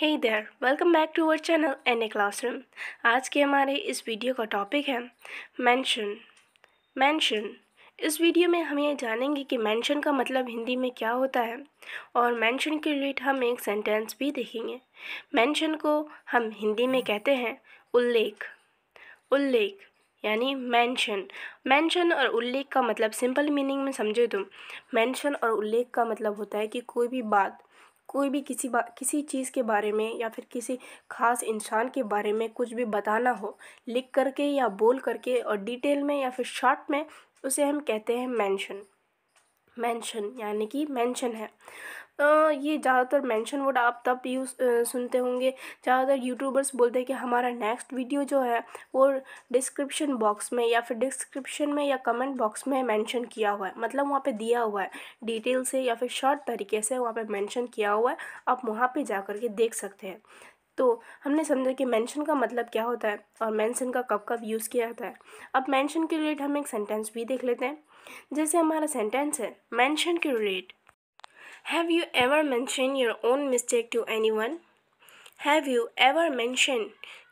hey there welcome back to our channel N A classroom आज के हमारे इस वीडियो का टॉपिक है मेंशन मेंशन इस वीडियो में हम ये जानेंगे कि मेंशन का मतलब हिंदी में क्या होता है और मेंशन के रिलेट हम एक सेंटेंस भी देखेंगे मेंशन को हम हिंदी में कहते हैं उल्लेख उल्लेख यानी मेंशन मेंशन और उल्लेख का मतलब सिंपल मीनिंग में समझे तुम मेंशन और उल्लेख का मतलब होता है कि कोई भी बात कोई भी किसी बा किसी चीज़ के बारे में या फिर किसी ख़ास इंसान के बारे में कुछ भी बताना हो लिख करके या बोल करके और डिटेल में या फिर शॉर्ट में उसे हम कहते हैं मेंशन मेंशन यानी कि मेंशन है तो ये ज़्यादातर मेंशन वर्ड आप तब यूज़ सुनते होंगे ज़्यादातर यूट्यूबर्स बोलते हैं कि हमारा नेक्स्ट वीडियो जो है वो डिस्क्रिप्शन बॉक्स में या फिर डिस्क्रिप्शन में या कमेंट बॉक्स में मेंशन किया हुआ है मतलब वहाँ पे दिया हुआ है डिटेल से या फिर शॉर्ट तरीके से वहाँ पे मेंशन किया हुआ है आप वहाँ पे जा कर के देख सकते हैं तो हमने समझा कि मेंशन का मतलब क्या होता है और मेंशन का कब कब यूज़ किया जाता है अब मेंशन के रिलेट हम एक सेंटेंस भी देख लेते हैं जैसे हमारा सेंटेंस है मेंशन के relate have you ever mention your own mistake to anyone have you ever mention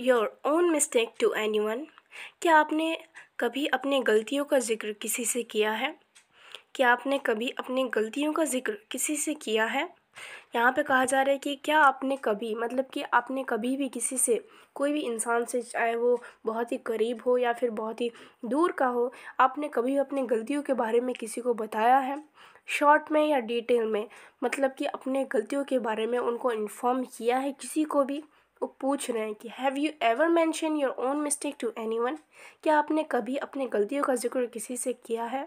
your own mistake to anyone क्या आपने कभी अपने गलतियों का जिक्र किसी से किया है क्या आपने कभी अपनी गलतियों का जिक्र किसी से किया है यहाँ पे कहा जा रहा है कि क्या आपने कभी मतलब कि आपने कभी भी किसी से कोई भी इंसान से चाहे वो बहुत ही करीब हो या फिर बहुत ही दूर का हो आपने कभी अपनी गलतियों के बारे में किसी को बताया है शॉर्ट में या डिटेल में मतलब कि अपने गलतियों के बारे में उनको इन्फॉर्म किया है किसी को भी वो पूछ रहे हैं कि have you ever mention your own mistake to anyone क्या आपने कभी अपनी गलतियों का जिक्र किसी से किया है